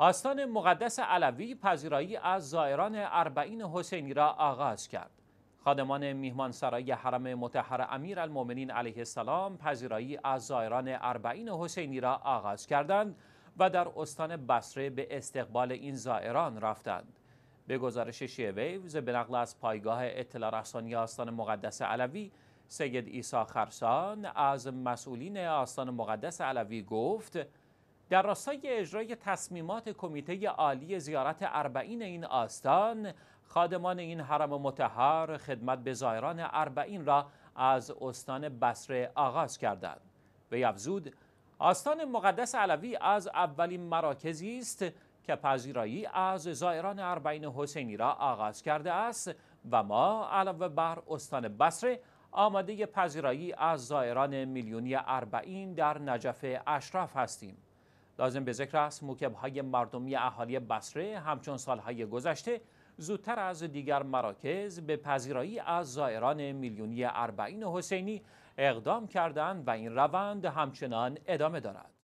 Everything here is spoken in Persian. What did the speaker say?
آستان مقدس علوی پذیرایی از زائران اربعین حسینی را آغاز کرد. خادمان میهمان سرای حرم متحر امیر المومنین علیه السلام پذیرایی از زائران اربعین حسینی را آغاز کردند و در استان بسره به استقبال این زائران رفتند. به گزارش شیعه ویوز به نقل از پایگاه اطلاع رسانی آستان مقدس علوی سید عیسی خرسان از مسئولین آستان مقدس علوی گفت در راستای اجرای تصمیمات کمیته عالی زیارت اربعین این آستان خادمان این حرم متحر خدمت به زائران اربعین را از استان بصره آغاز کردند و افزود آستان مقدس علوی از اولین مراکزی است که پذیرایی از زایران اربعین حسینی را آغاز کرده است و ما علاوه بر استان بصره آماده پذیرایی از زائران میلیونی اربعین در نجف اشراف هستیم لازم به ذکر است های مردمی اهالی بصره همچون سالهای گذشته زودتر از دیگر مراکز به پذیرایی از زائران میلیونی اربعین حسینی اقدام کردند و این روند همچنان ادامه دارد.